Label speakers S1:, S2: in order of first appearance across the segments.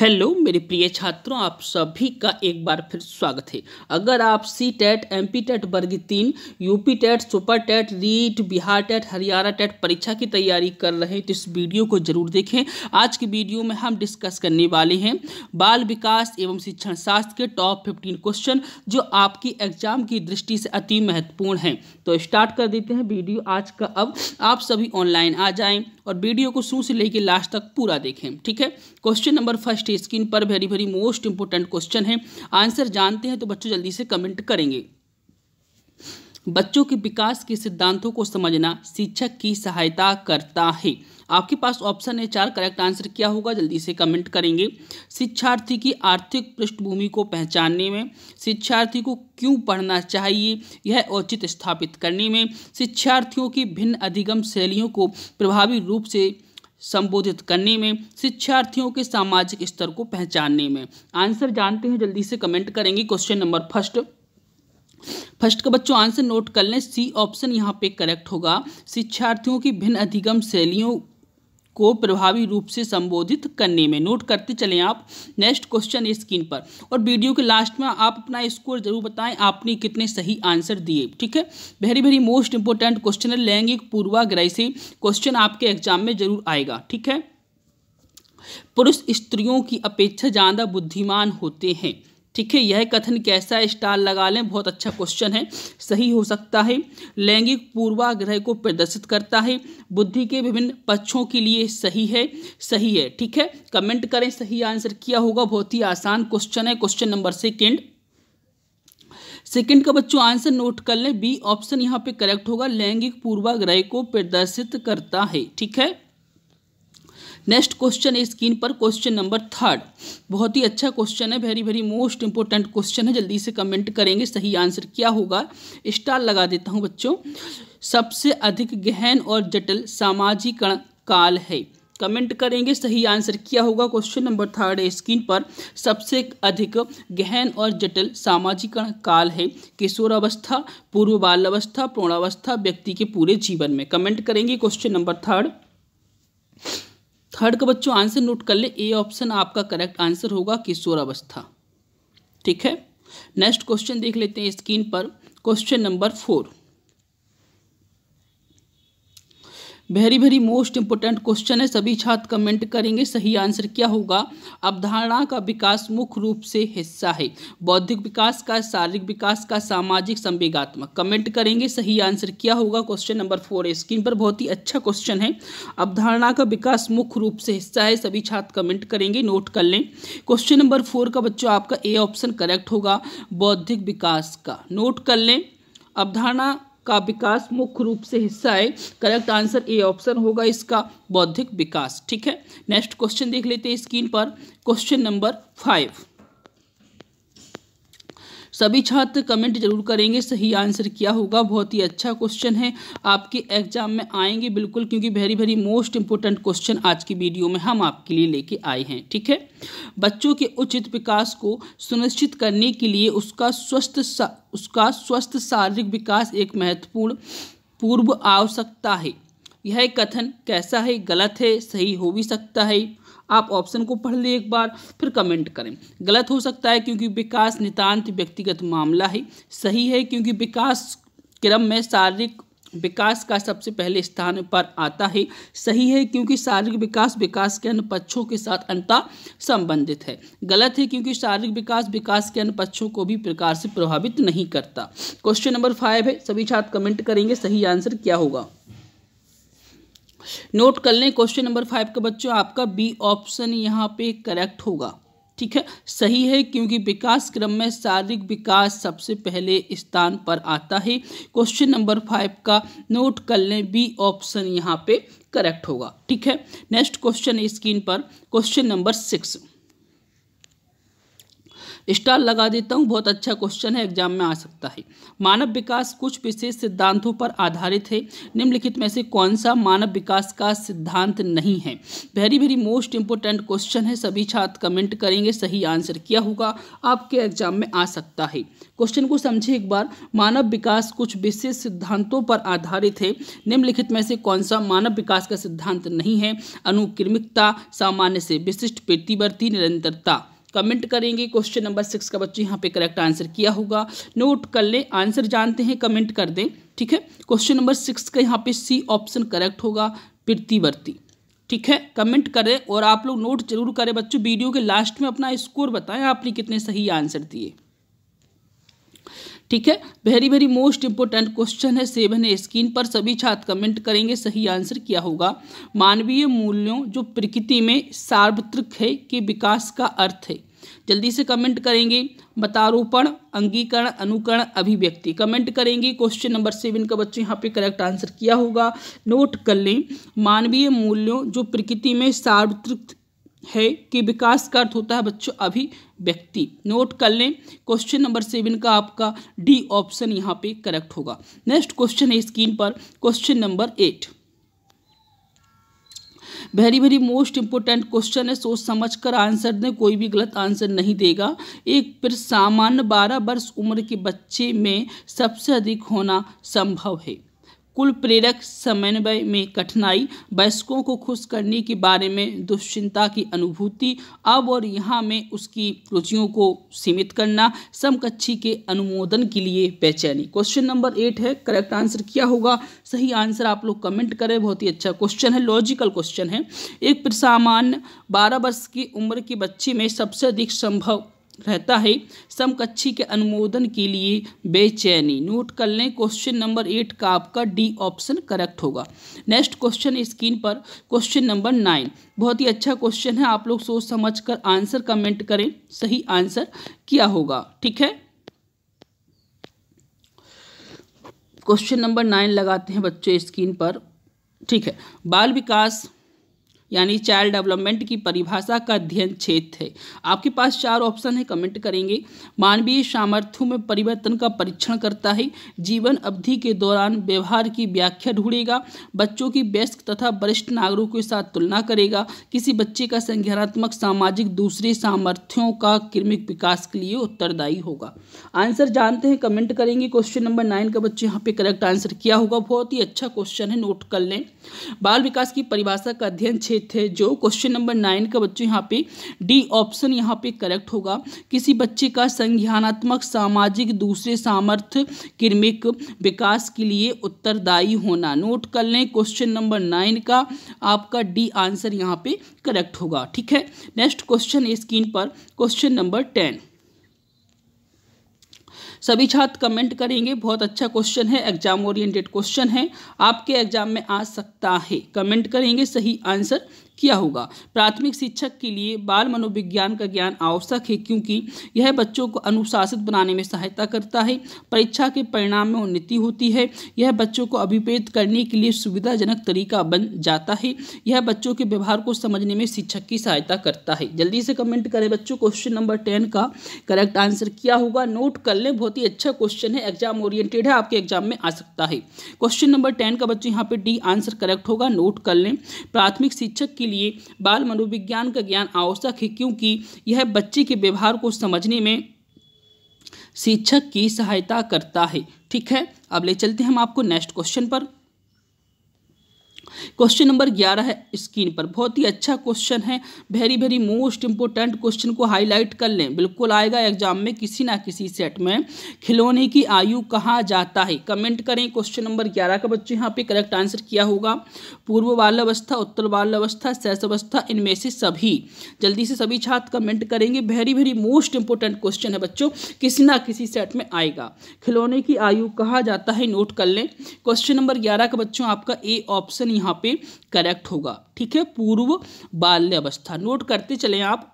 S1: hello मेरे प्रिय छात्रों आप सभी का एक बार फिर स्वागत है अगर आप C TET M P TET वर्ग तीन UP TET super TET REET Bihar TET Haryana TET परीक्षा की तैयारी कर रहे हैं तो इस वीडियो को जरूर देखें आज की वीडियो में हम डिस्कस करने वाले हैं बाल विकास एवं शिक्षण शास्त्र के टॉप फिफ्टीन क्वेश्चन जो आपकी एग्जाम की दृष्टि से अति महत्वपूर्ण हैं तो स्टार्ट कर देते हैं वीडियो आज का अब आप सभी ऑनलाइन आ जाएँ और वीडियो को शुरू से लेकर लास्ट तक पूरा देखें ठीक है क्वेश्चन नंबर फर्स्ट स्क्रीन पर very very most important question है आंसर जानते हैं तो बच्चों जल्दी से कमेंट करेंगे बच्चों के विकास के सिद्धांतों को समझना शिक्षक की सहायता करता है आपके पास ऑप्शन है चार करेक्ट आंसर क्या होगा जल्दी से कमेंट करेंगे शिक्षार्थी की आर्थिक पृष्ठभूमि को पहचानने में शिक्षार्थी को क्यों पढ़ना चाहिए यह औचित स्थापित करने में शिक्षार्थियों की भिन्न अधिगम शैलियों को प्रभावी रूप से संबोधित करने में शिक्षार्थियों के सामाजिक स्तर को पहचानने में आंसर जानते हैं जल्दी से कमेंट करेंगे क्वेश्चन नंबर फर्स्ट फर्स्ट का बच्चों आंसर नोट कर लें सी ऑप्शन यहाँ पे करेक्ट होगा शिक्षार्थियों की भिन्न अधिगम शैलियों को प्रभावी रूप से संबोधित करने में नोट करते चलें आप नेक्स्ट क्वेश्चन स्क्रीन पर और वीडियो के लास्ट में आप अपना स्कोर जरूर बताएं आपने कितने सही आंसर दिए ठीक है very very most important question है लैंगिक पूर्वाग्रह से क्वेश्चन आपके एग्जाम में जरूर आएगा ठीक है पुरुष स्त्रियों की अपेक्षा ज़्यादा बुद्धिमान होते हैं ठीक है यह कथन कैसा स्टार लगा लें बहुत अच्छा क्वेश्चन है सही हो सकता है लैंगिक पूर्वाग्रह को प्रदर्शित करता है बुद्धि के विभिन्न पक्षों के लिए सही है सही है ठीक है कमेंट करें सही आंसर किया होगा बहुत ही आसान क्वेश्चन है क्वेश्चन नंबर सेकेंड सेकेंड का बच्चों आंसर नोट कर लें बी ऑप्शन यहाँ पे करेक्ट होगा लैंगिक पूर्वाग्रह को प्रदर्शित करता है ठीक है नेक्स्ट क्वेश्चन है स्क्रीन पर क्वेश्चन नंबर थर्ड बहुत ही अच्छा क्वेश्चन है very very most important question है जल्दी से कमेंट करेंगे सही आंसर क्या होगा स्टार लगा देता हूँ बच्चों सबसे अधिक गहन और जटिल सामाजिकरण काल है कमेंट करेंगे सही आंसर क्या होगा क्वेश्चन नंबर थर्ड है स्क्रीन पर सबसे अधिक गहन और जटिल सामाजिकरण काल है किशोरावस्था पूर्व बाल्यावस्था पूर्णावस्था व्यक्ति के पूरे जीवन में कमेंट करेंगे क्वेश्चन नंबर थर्ड थर्ड का बच्चों आंसर नोट कर ले ए ऑप्शन आपका करेक्ट आंसर होगा किशोरावस्था ठीक है नेक्स्ट क्वेश्चन देख लेते हैं स्क्रीन पर question number four very very most important question है सभी छात्र कमेंट करेंगे सही आंसर क्या होगा अवधारणा का विकास मुख्य रूप से हिस्सा है बौद्धिक विकास का शारीरिक विकास का सामाजिक संवेगात्मक कमेंट करेंगे सही आंसर क्या होगा क्वेश्चन नंबर फोर स्क्रीन पर बहुत ही अच्छा क्वेश्चन है अवधारणा का विकास मुख्य रूप से हिस्सा है सभी छात्र कमेंट करेंगे नोट कर लें क्वेश्चन नंबर फोर का बच्चों आपका ए ऑप्शन करेक्ट होगा बौद्धिक विकास का नोट कर लें अवधारणा का विकास मुख्य रूप से हिस्सा है करेक्ट आंसर ए ऑप्शन होगा इसका बौद्धिक विकास ठीक है नेक्स्ट क्वेश्चन देख लेते हैं स्क्रीन पर क्वेश्चन नंबर फाइव सभी छात्र कमेंट जरूर करेंगे सही आंसर क्या होगा बहुत ही अच्छा क्वेश्चन है आपके एग्जाम में आएंगे बिल्कुल क्योंकि very very most important question आज की वीडियो में हम आपके लिए लेके आए हैं ठीक है बच्चों के उचित विकास को सुनिश्चित करने के लिए उसका स्वस्थ उसका स्वस्थ शारीरिक विकास एक महत्वपूर्ण पूर्व आवश्यकता है यह कथन कैसा है गलत है सही हो भी सकता है आप ऑप्शन को पढ़ लें एक बार फिर कमेंट करें गलत हो सकता है क्योंकि विकास नितान्त व्यक्तिगत मामला है सही है क्योंकि विकास क्रम में शारीरिक विकास का सबसे पहले स्थान पर आता है सही है क्योंकि शारीरिक विकास विकास के अन्य पक्षों के साथ अंतः संबंधित है गलत है क्योंकि शारीरिक विकास विकास के अन्य पक्षों को भी प्रकार से प्रभावित नहीं करता क्वेश्चन नंबर फाइव है सभी छात्र कमेंट करेंगे सही आंसर क्या होगा नोट कर लें क्वेश्चन नंबर फाइव का बच्चों आपका बी ऑप्शन यहाँ पे करेक्ट होगा ठीक है सही है क्योंकि विकास क्रम में शारीरिक विकास सबसे पहले स्थान पर आता है क्वेश्चन नंबर फाइव का नोट कर लें बी ऑप्शन यहाँ पे करेक्ट होगा ठीक है नेक्स्ट क्वेश्चन स्क्रीन पर क्वेश्चन नंबर सिक्स स्टार लगा देता हूँ बहुत अच्छा क्वेश्चन है एग्जाम में आ सकता है मानव विकास कुछ विशेष सिद्धांतों पर आधारित है निम्नलिखित में से कौन सा मानव विकास का सिद्धांत नहीं है very very most important question है सभी छात्र कमेंट करेंगे सही आंसर किया होगा आपके एग्जाम में आ सकता है क्वेश्चन को समझे एक बार मानव विकास कुछ विशेष सिद्धांतों पर आधारित है निम्नलिखित में से कौन सा मानव विकास का सिद्धांत नहीं है अनुक्रमिकता सामान्य से विशिष्ट प्रतिवर्ती निरंतरता कमेंट करेंगे क्वेश्चन नंबर सिक्स का बच्चे यहाँ पे करेक्ट आंसर किया होगा नोट कर लें आंसर जानते हैं कमेंट कर दें ठीक है क्वेश्चन नंबर सिक्स का यहाँ पे सी ऑप्शन करेक्ट होगा प्रतिवर्ती ठीक है कमेंट करें और आप लोग नोट जरूर करें बच्चों वीडियो के लास्ट में अपना स्कोर बताएं आपने कितने सही आंसर दिए ठीक है very very most important question है सेवन है स्क्रीन पर सभी छात्र कमेंट करेंगे सही आंसर क्या होगा मानवीय मूल्यों जो प्रकृति में सार्वत्रिक है के विकास का अर्थ है जल्दी से कमेंट करेंगे मतारोपण अंगीकरण अनुकरण अभिव्यक्ति कमेंट करेंगे क्वेश्चन नंबर सेवन का बच्चे यहाँ पे करेक्ट आंसर किया होगा नोट कर लें मानवीय मूल्यों जो प्रकृति में सार्वत्रिक है कि विकास का अर्थ होता है बच्चों अभी व्यक्ति नोट कर लें क्वेश्चन नंबर सेवन का आपका डी ऑप्शन यहाँ पे करेक्ट होगा नेक्स्ट क्वेश्चन है स्क्रीन पर question number eight very very most important question है सोच समझ कर आंसर दें कोई भी गलत आंसर नहीं देगा एक फिर सामान्य बारह वर्ष उम्र के बच्चे में सबसे अधिक होना संभव है कुल प्रेरक समन्वय में कठिनाई वयस्कों को खुश करने के बारे में दुश्चिंता की अनुभूति अब और यहाँ में उसकी रुचियों को सीमित करना समकक्षी के अनुमोदन के लिए बेचैनी क्वेश्चन नंबर एट है करेक्ट आंसर क्या होगा सही आंसर आप लोग कमेंट करें बहुत ही अच्छा क्वेश्चन है लॉजिकल क्वेश्चन है एक सामान्य बारह वर्ष की उम्र के बच्चे में सबसे अधिक संभव रहता है समकक्षी के अनुमोदन के लिए बेचैनी नोट कर लें क्वेश्चन नंबर एट का आपका डी ऑप्शन करेक्ट होगा नेक्स्ट क्वेश्चन स्क्रीन पर क्वेश्चन नंबर नाइन बहुत ही अच्छा क्वेश्चन है आप लोग सोच समझ कर आंसर कमेंट करें सही आंसर क्या होगा ठीक है क्वेश्चन नंबर नाइन लगाते हैं बच्चे स्क्रीन पर ठीक है बाल विकास यानी चाइल्ड डेवलपमेंट की परिभाषा का अध्ययन क्षेत्र है आपके पास चार ऑप्शन है कमेंट करेंगे मानवीय सामर्थ्यों में परिवर्तन का परीक्षण करता है जीवन अवधि के दौरान व्यवहार की व्याख्या ढूंढेगा बच्चों की व्यस्क तथा वरिष्ठ नागरिकों के साथ तुलना करेगा किसी बच्चे का संज्ञानात्मक सामाजिक दूसरे सामर्थ्यों का क्रमिक विकास के लिए उत्तरदायी होगा आंसर जानते हैं कमेंट करेंगे क्वेश्चन नंबर नाइन का बच्चे यहाँ पे करेक्ट आंसर किया होगा बहुत ही अच्छा क्वेश्चन है नोट कर लें बाल विकास की परिभाषा का अध्ययन छेद थे जो क्वेश्चन नंबर नाइन का बच्चों यहाँ पे डी ऑप्शन यहाँ पे करेक्ट होगा किसी बच्चे का संज्ञानात्मक सामाजिक दूसरे सामर्थ्य किर्मिक विकास के लिए उत्तरदायी होना नोट कर लें क्वेश्चन नंबर नाइन का आपका डी आंसर यहाँ पे करेक्ट होगा ठीक है नेक्स्ट क्वेश्चन स्क्रीन पर क्वेश्चन नंबर टेन सभी छात्र कमेंट करेंगे बहुत अच्छा क्वेश्चन है एग्जाम ओरिएंटेड क्वेश्चन है आपके एग्जाम में आ सकता है कमेंट करेंगे सही आंसर किया होगा प्राथमिक शिक्षक के लिए बाल मनोविज्ञान का ज्ञान आवश्यक है क्योंकि यह बच्चों को अनुशासित बनाने में सहायता करता है परीक्षा के परिणाम में उन्नति होती है यह बच्चों को अभिप्रेत करने के लिए सुविधाजनक तरीका बन जाता है यह बच्चों के व्यवहार को समझने में शिक्षक की सहायता करता है जल्दी से कमेंट करें बच्चों क्वेश्चन नंबर टेन का करेक्ट आंसर क्या होगा नोट कर लें बहुत ही अच्छा क्वेश्चन है एग्जाम ओरिएंटेड है आपके एग्जाम में आ सकता है क्वेश्चन नंबर टेन का बच्चों यहाँ पे डी आंसर करेक्ट होगा नोट कर लें प्राथमिक शिक्षक की के लिए बाल मनोविज्ञान का ज्ञान आवश्यक है क्योंकि यह बच्चे के व्यवहार को समझने में शिक्षक की सहायता करता है ठीक है अब ले चलते हैं हम आपको नेक्स्ट क्वेश्चन पर क्वेश्चन नंबर ग्यारह है स्क्रीन पर बहुत ही अच्छा क्वेश्चन है very very most important question को हाईलाइट कर लें बिल्कुल आएगा एग्जाम में किसी ना किसी सेट में खिलौने की आयु कहा जाता है कमेंट करें क्वेश्चन नंबर ग्यारह का बच्चे यहाँ पे करेक्ट आंसर किया होगा पूर्व बाल अवस्था उत्तर बाल अवस्था बाल्यावस्था अवस्था इनमें से सभी जल्दी से सभी छात्र कमेंट करेंगे very very most important question है बच्चों किसी ना किसी सेट में आएगा खिलौने की आयु कहा जाता है नोट कर लें क्वेश्चन नंबर ग्यारह का बच्चों आपका ए ऑप्शन यहाँ यहाँ पे करेक्ट होगा ठीक है पूर्व बाल्यावस्था नोट करते चले आप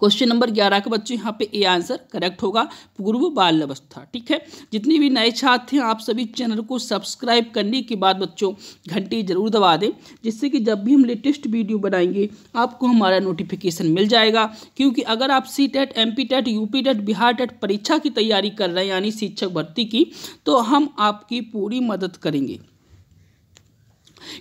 S1: क्वेश्चन नंबर ग्यारह का बच्चों यहाँ पे ए आंसर करेक्ट होगा पूर्व बाल अवस्था ठीक है जितने भी नए छात्र हैं आप सभी चैनल को सब्सक्राइब करने के बाद बच्चों घंटी जरूर दबा दें जिससे कि जब भी हम लेटेस्ट वीडियो बनाएंगे आपको हमारा नोटिफिकेशन मिल जाएगा क्योंकि अगर आप C TET M P TET U P TET Bihar TET परीक्षा की तैयारी कर रहे हैं यानी शिक्षक भर्ती की तो हम आपकी पूरी मदद करेंगे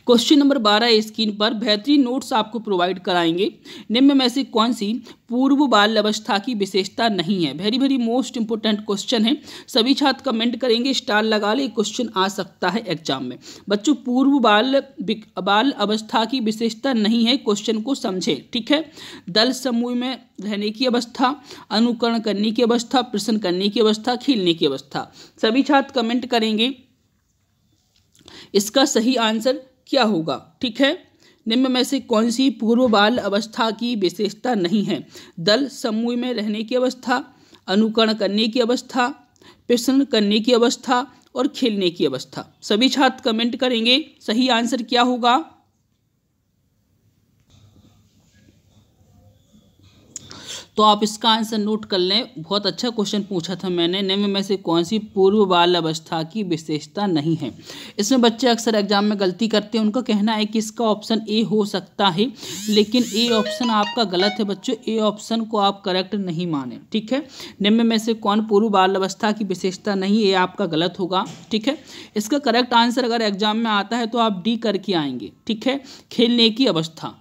S1: क्वेश्चन नंबर बारह स्क्रीन पर बेहतरीन नोट्स आपको प्रोवाइड कराएंगे निम्न में से कौन सी पूर्व बाल अवस्था की विशेषता नहीं है very very most important question है सभी छात्र कमेंट करेंगे स्टार लगा ले क्वेश्चन आ सकता है एग्जाम में बच्चों पूर्व बाल बाल अवस्था की विशेषता नहीं है क्वेश्चन को समझे ठीक है दल समूह में रहने की अवस्था अनुकरण करने की अवस्था प्रश्न करने की अवस्था खेलने की अवस्था सभी छात्र कमेंट करेंगे इसका सही आंसर क्या होगा ठीक है निम्न में से कौन सी पूर्व बाल अवस्था की विशेषता नहीं है दल समूह में रहने की अवस्था अनुकरण करने की अवस्था प्रश्न करने की अवस्था और खेलने की अवस्था सभी छात्र कमेंट करेंगे सही आंसर क्या होगा तो आप इसका आंसर नोट कर लें बहुत अच्छा क्वेश्चन पूछा था मैंने निम्न में से कौन सी पूर्व बाल अवस्था की विशेषता नहीं है इसमें बच्चे अक्सर एग्जाम में गलती करते हैं उनका कहना है कि इसका ऑप्शन ए हो सकता है लेकिन ए ऑप्शन आपका गलत है बच्चों ए ऑप्शन को आप करेक्ट नहीं माने ठीक है निम्न में से कौन पूर्व बाल अवस्था की विशेषता नहीं ये आपका गलत होगा ठीक है इसका करेक्ट आंसर अगर एग्जाम में आता है तो आप डी करके आएंगे ठीक है खेलने की अवस्था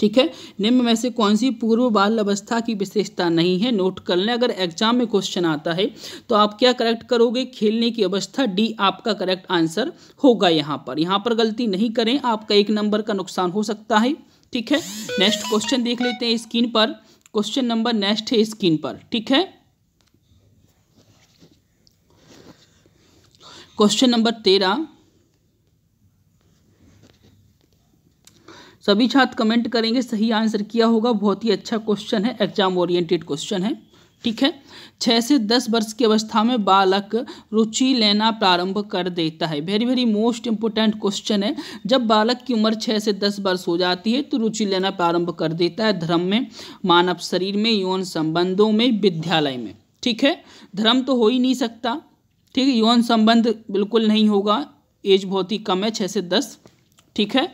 S1: ठीक है निम्न में से कौन सी पूर्व बाल अवस्था की विशेषता नहीं है नोट कर लें अगर एग्जाम में क्वेश्चन आता है तो आप क्या करेक्ट करोगे खेलने की अवस्था डी आपका करेक्ट आंसर होगा यहाँ पर यहाँ पर गलती नहीं करें आपका एक नंबर का नुकसान हो सकता है ठीक है नेक्स्ट क्वेश्चन देख लेते हैं स्क्रीन पर क्वेश्चन नंबर नेक्स्ट है स्क्रीन पर ठीक है क्वेश्चन नंबर तेरह सभी छात्र कमेंट करेंगे सही आंसर किया होगा बहुत ही अच्छा क्वेश्चन है एग्जाम ओरिएंटेड क्वेश्चन है ठीक है छः से दस वर्ष की अवस्था में बालक रुचि लेना प्रारंभ कर देता है very very most important question है जब बालक की उम्र छः से दस वर्ष हो जाती है तो रुचि लेना प्रारंभ कर देता है धर्म में मानव शरीर में यौन संबंधों में विद्यालय में ठीक है धर्म तो हो ही नहीं सकता ठीक है यौन संबंध बिल्कुल नहीं होगा एज बहुत ही कम है छः से दस ठीक है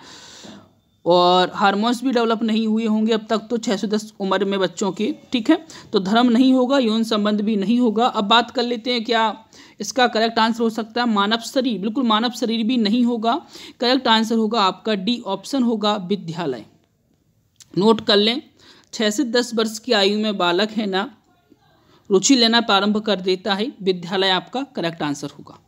S1: और हार्मोन्स भी डेवलप नहीं हुए होंगे अब तक तो 610 उम्र में बच्चों के ठीक है तो धर्म नहीं होगा यौन संबंध भी नहीं होगा अब बात कर लेते हैं क्या इसका करेक्ट आंसर हो सकता है मानव शरीर बिल्कुल मानव शरीर भी नहीं होगा करेक्ट आंसर होगा आपका डी ऑप्शन होगा विद्यालय नोट कर लें छः से दस वर्ष की आयु में बालक है ना रुचि लेना प्रारंभ कर देता है विद्यालय आपका करेक्ट आंसर होगा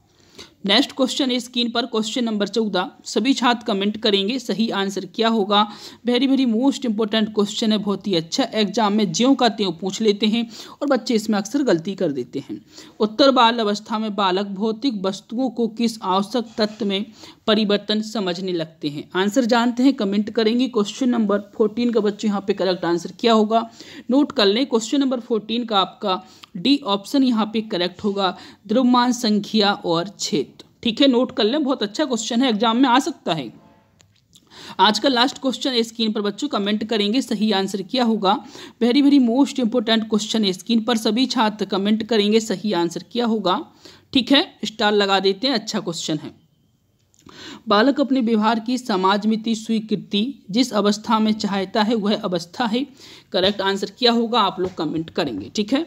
S1: नेक्स्ट क्वेश्चन है स्क्रीन पर क्वेश्चन नंबर चौदह सभी छात्र कमेंट करेंगे सही आंसर क्या होगा very very most important question है बहुत ही अच्छा एग्जाम में ज्यों का त्यों पूछ लेते हैं और बच्चे इसमें अक्सर गलती कर देते हैं उत्तर बाल अवस्था में बालक भौतिक वस्तुओं को किस आवश्यक तत्व में परिवर्तन समझने लगते हैं आंसर जानते हैं कमेंट करेंगे क्वेश्चन नंबर फोर्टीन का बच्चे यहाँ पे करेक्ट आंसर क्या होगा नोट कर लें क्वेश्चन नंबर फोर्टीन का आपका डी ऑप्शन यहाँ पे करेक्ट होगा द्रव्यमान संख्या और क्षेत्र ठीक है नोट कर लें बहुत अच्छा क्वेश्चन है एग्जाम में आ सकता है आज का लास्ट क्वेश्चन स्क्रीन पर बच्चों कमेंट करेंगे सही आंसर क्या होगा very very most important question screen पर सभी छात्र कमेंट करेंगे सही आंसर क्या होगा ठीक है स्टार लगा देते हैं अच्छा क्वेश्चन है बालक अपने व्यवहार की समाज मिति स्वीकृति जिस अवस्था में चाहता है वह अवस्था है करेक्ट आंसर क्या होगा आप लोग कमेंट करेंगे ठीक है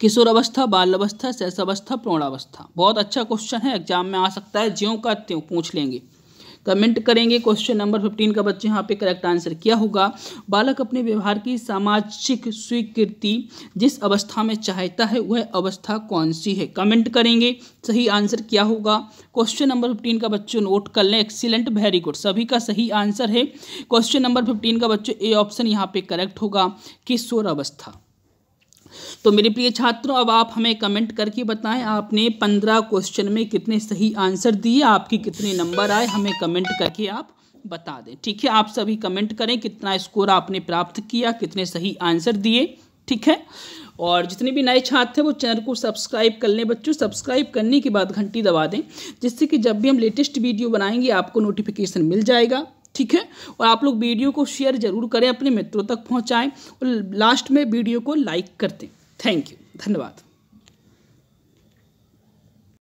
S1: किशोर अवस्था बाल अवस्था बाल्यावस्था अवस्था प्रौणावस्था बहुत अच्छा क्वेश्चन है एग्जाम में आ सकता है ज्यों का त्यों पूछ लेंगे कमेंट करेंगे क्वेश्चन नंबर फिफ्टीन का बच्चे यहाँ पे करेक्ट आंसर क्या होगा बालक अपने व्यवहार की सामाजिक स्वीकृति जिस अवस्था में चाहता है वह अवस्था कौन सी है कमेंट करेंगे सही आंसर क्या होगा क्वेश्चन नंबर फिफ्टीन का बच्चों नोट कर लें एक्सीलेंट वेरी गुड सभी का सही आंसर है क्वेश्चन नंबर फिफ्टीन का बच्चों ए ऑप्शन यहाँ पे करेक्ट होगा किशोर अवस्था तो मेरे प्रिय छात्रों अब आप हमें कमेंट करके बताएं आपने पंद्रह क्वेश्चन में कितने सही आंसर दिए आपके कितने नंबर आए हमें कमेंट करके आप बता दें ठीक है आप सभी कमेंट करें कितना स्कोर आपने प्राप्त किया कितने सही आंसर दिए ठीक है और जितने भी नए छात्र हैं वो चैनल को सब्सक्राइब कर लें बच्चों सब्सक्राइब करने के बाद घंटी दबा दें जिससे कि जब भी हम लेटेस्ट वीडियो बनाएंगे आपको नोटिफिकेशन मिल जाएगा ठीक है और आप लोग वीडियो को शेयर जरूर करें अपने मित्रों तक पहुँचाएँ और लास्ट में वीडियो को लाइक कर दें थैंक यू धन्यवाद